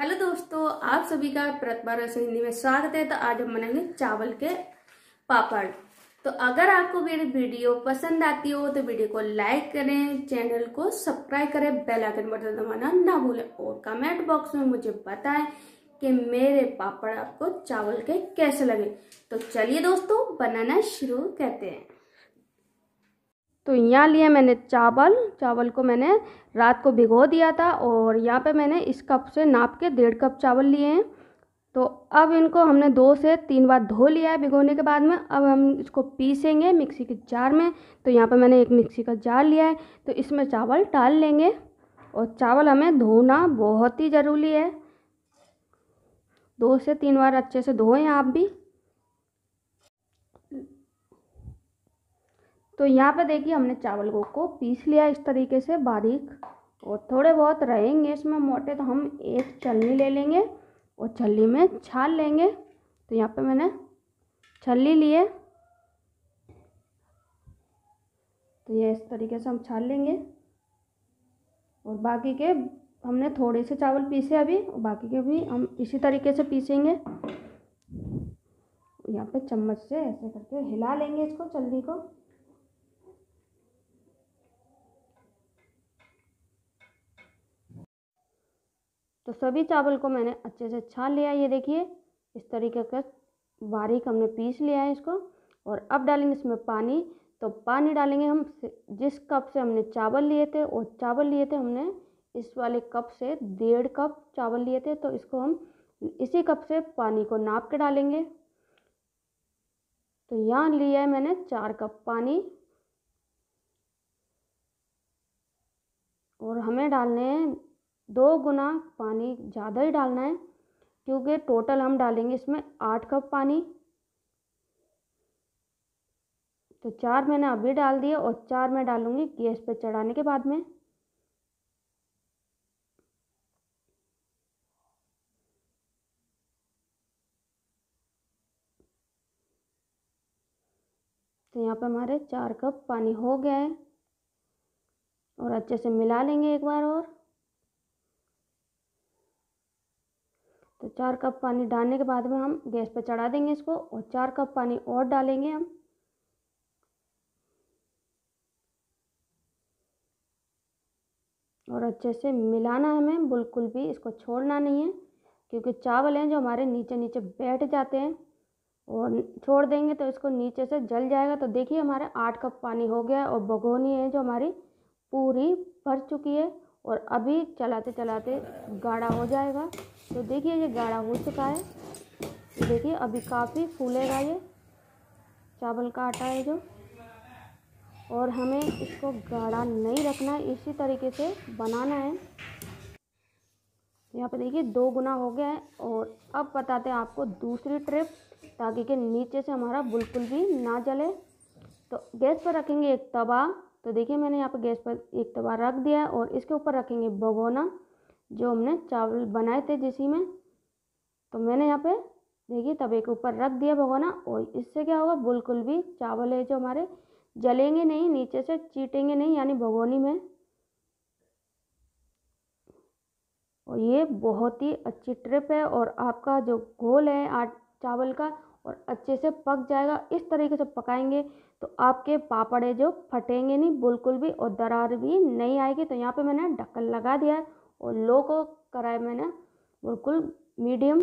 Hello दोस्तों आप सभी का प्रतिभा रसोई हिंदी में स्वागत है तो आज हम बनाएंगे चावल के पापड़ तो अगर आपको मेरी वीडियो पसंद आती हो तो वीडियो को लाइक करें चैनल को सब्सक्राइब करें बेल आइकन बटन दबाना ना भूलें और कमेंट बॉक्स में मुझे बताएं कि मेरे पापड़ आपको चावल के कैसे लगे तो चलिए दोस्तों बनाना शुरू करते हैं तो यहाँ लिया मैंने चावल चावल को मैंने रात को भिगो दिया था और यहाँ पे मैंने इस कप से नाप के डेढ़ कप चावल लिए हैं तो अब इनको हमने दो से तीन बार धो लिया है भिगोने के बाद में अब हम इसको पीसेंगे मिक्सी के जार में तो यहाँ पे मैंने एक मिक्सी का जार लिया है तो इसमें चावल डाल लेंगे और चावल हमें धोना बहुत ही ज़रूरी है दो से तीन बार अच्छे से धोएं आप भी तो यहाँ पे देखिए हमने चावल को, को पीस लिया इस तरीके से बारीक और थोड़े बहुत रहेंगे इसमें मोटे तो हम एक छलनी ले लेंगे और छलनी में छाल लेंगे तो यहाँ पे मैंने छलनी लिए तो ये इस तरीके से हम छाल लेंगे और बाकी के हमने थोड़े से चावल पीसे अभी और बाकी के भी हम इसी तरीके से पीसेंगे यहाँ पे चम्मच से ऐसे करके हिला लेंगे इसको चलनी को तो सभी चावल को मैंने अच्छे से छान लिया ये देखिए इस तरीके का बारीक हमने पीस लिया है इसको और अब डालेंगे इसमें पानी तो पानी डालेंगे हम जिस कप से हमने चावल लिए थे वो चावल लिए थे हमने इस वाले कप से डेढ़ कप चावल लिए थे तो इसको हम इसी कप से पानी को नाप के डालेंगे तो यहाँ लिया है मैंने चार कप पानी और हमें डालने हैं दो गुना पानी ज़्यादा ही डालना है क्योंकि टोटल हम डालेंगे इसमें आठ कप पानी तो चार मैंने अभी डाल दिए और चार मैं डालूँगी गैस पे चढ़ाने के बाद में तो यहाँ पे हमारे चार कप पानी हो गया है और अच्छे से मिला लेंगे एक बार और तो चार कप पानी डालने के बाद में हम गैस पर चढ़ा देंगे इसको और चार कप पानी और डालेंगे हम और अच्छे से मिलाना हमें बिल्कुल भी इसको छोड़ना नहीं है क्योंकि चावल हैं जो हमारे नीचे नीचे बैठ जाते हैं और छोड़ देंगे तो इसको नीचे से जल जाएगा तो देखिए हमारे आठ कप पानी हो गया है और भगोनी है जो हमारी पूरी भर चुकी है और अभी चलाते चलाते गाढ़ा हो जाएगा तो देखिए ये गाढ़ा हो चुका है तो देखिए अभी काफ़ी फूलेगा ये चावल का आटा है जो और हमें इसको गाढ़ा नहीं रखना है इसी तरीके से बनाना है यहाँ पर देखिए दो गुना हो गया है और अब बताते हैं आपको दूसरी ट्रिप ताकि के नीचे से हमारा बिल्कुल भी ना जले तो गैस पर रखेंगे एक तवा तो देखिए मैंने यहाँ पर गैस पर एक तवा रख दिया है और इसके ऊपर रखेंगे भगोना जो हमने चावल बनाए थे जिसी में तो मैंने यहाँ पे देखिए तवे के ऊपर रख दिया भगोना और इससे क्या होगा बिल्कुल भी चावल है जो हमारे जलेंगे नहीं नीचे से चीटेंगे नहीं यानी भगोनी में और ये बहुत ही अच्छी ट्रिप है और आपका जो घोल है आट चावल का और अच्छे से पक जाएगा इस तरीके से पकाएंगे तो आपके पापड़े जो फटेंगे नहीं बिल्कुल भी और दरार भी नहीं आएगी तो यहाँ पे मैंने ढक्कन लगा दिया है और लो को कराए मैंने बिल्कुल मीडियम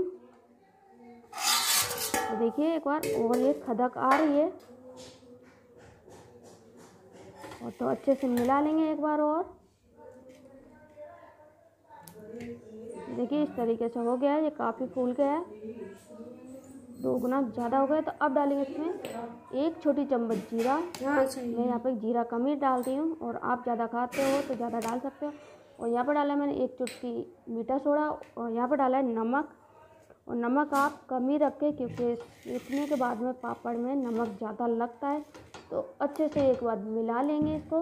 तो देखिए एक बार और ये खदक आ रही है और तो अच्छे से मिला लेंगे एक बार और देखिए इस तरीके से हो गया है ये काफ़ी फूल गया है दो गुना ज़्यादा हो गया तो अब डालेंगे इसमें एक छोटी चम्मच जीरा हाँ, अच्छा। मैं यहाँ पर जीरा कम ही डालती हूँ और आप ज़्यादा खाते हो तो ज़्यादा डाल सकते हो और यहाँ पर डाला है मैंने एक चुटकी मीठा सोडा और यहाँ पर डाला है नमक और नमक आप कम ही रखें क्योंकि इतने के बाद में पापड़ में नमक ज़्यादा लगता है तो अच्छे से एक बार मिला लेंगे इसको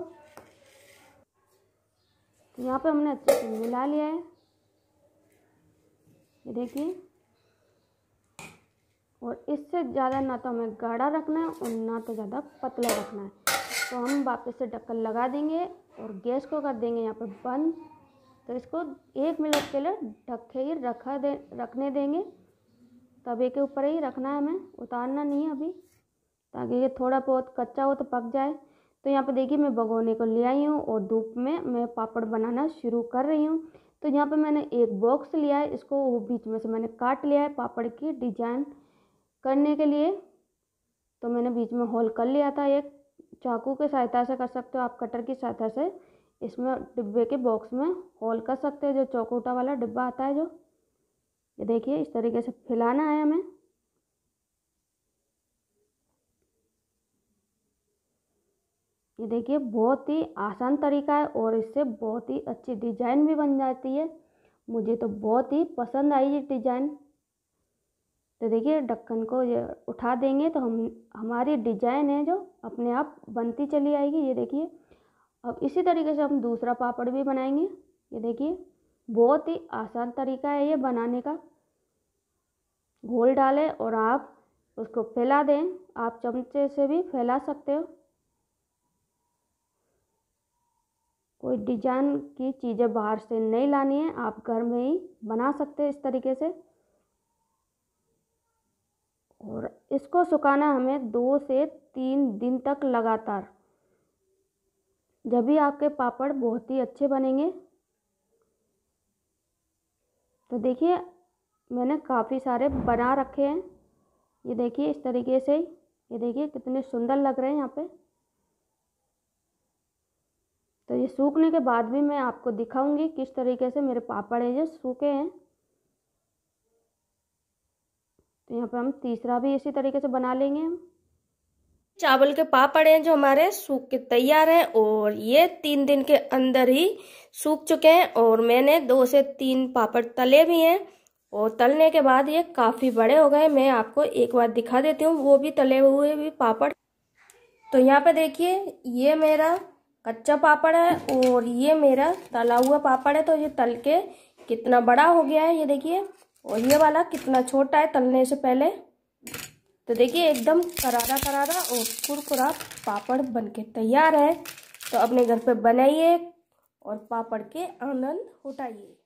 तो यहाँ पे हमने अच्छे से मिला लिया है ये देखिए और इससे ज़्यादा ना तो हमें गाढ़ा रखना है और ना तो ज़्यादा पतला रखना है तो हम वापस से ढक्कन लगा देंगे और गैस को कर देंगे यहाँ पर बंद तो इसको एक मिनट के लिए ढक्के ही रखा दे रखने देंगे तवे के ऊपर ही रखना है हमें उतारना नहीं अभी ताकि ये थोड़ा बहुत कच्चा हो तो पक जाए तो यहाँ पर देखिए मैं भगोने को ले आई हूँ और धूप में मैं पापड़ बनाना शुरू कर रही हूँ तो यहाँ पर मैंने एक बॉक्स लिया है इसको बीच में से मैंने काट लिया है पापड़ की डिजाइन करने के लिए तो मैंने बीच में होल कर लिया था एक चाकू के सहायता से कर सकते हो आप कटर की सहायता से इसमें डिब्बे के बॉक्स में होल कर सकते हो जो चौकोटा वाला डिब्बा आता है जो ये देखिए इस तरीके से फैलाना है हमें ये देखिए बहुत ही आसान तरीका है और इससे बहुत ही अच्छी डिजाइन भी बन जाती है मुझे तो बहुत ही पसंद आई ये डिजाइन तो देखिए ढक्कन को ये उठा देंगे तो हम हमारी डिजाइन है जो अपने आप बनती चली आएगी ये देखिए अब इसी तरीके से हम दूसरा पापड़ भी बनाएंगे ये देखिए बहुत ही आसान तरीका है ये बनाने का घोल डालें और आप उसको फैला दें आप चमचे से भी फैला सकते हो कोई डिजाइन की चीज़ें बाहर से नहीं लानी है आप घर में ही बना सकते हैं इस तरीके से और इसको सुखाना हमें दो से तीन दिन तक लगातार जब भी आपके पापड़ बहुत ही अच्छे बनेंगे तो देखिए मैंने काफ़ी सारे बना रखे हैं ये देखिए इस तरीके से ये देखिए कितने सुंदर लग रहे हैं यहाँ पे तो ये सूखने के बाद भी मैं आपको दिखाऊंगी किस तरीके से मेरे पापड़ है जो सूखे हैं तो यहाँ पर हम तीसरा भी इसी तरीके से बना लेंगे हम चावल के पापड़ हैं जो हमारे सूख के तैयार हैं और ये तीन दिन के अंदर ही सूख चुके हैं और मैंने दो से तीन पापड़ तले भी हैं और तलने के बाद ये काफ़ी बड़े हो गए मैं आपको एक बार दिखा देती हूँ वो भी तले हुए भी पापड़ तो यहाँ पे देखिए ये मेरा कच्चा पापड़ है और ये मेरा तला हुआ पापड़ है तो ये तल के कितना बड़ा हो गया है ये देखिए और ये वाला कितना छोटा है तलने से पहले तो देखिए एकदम करारा करारा और कुरकुरा पापड़ बनके तैयार है तो अपने घर पे बनाइए और पापड़ के आनंद उठाइए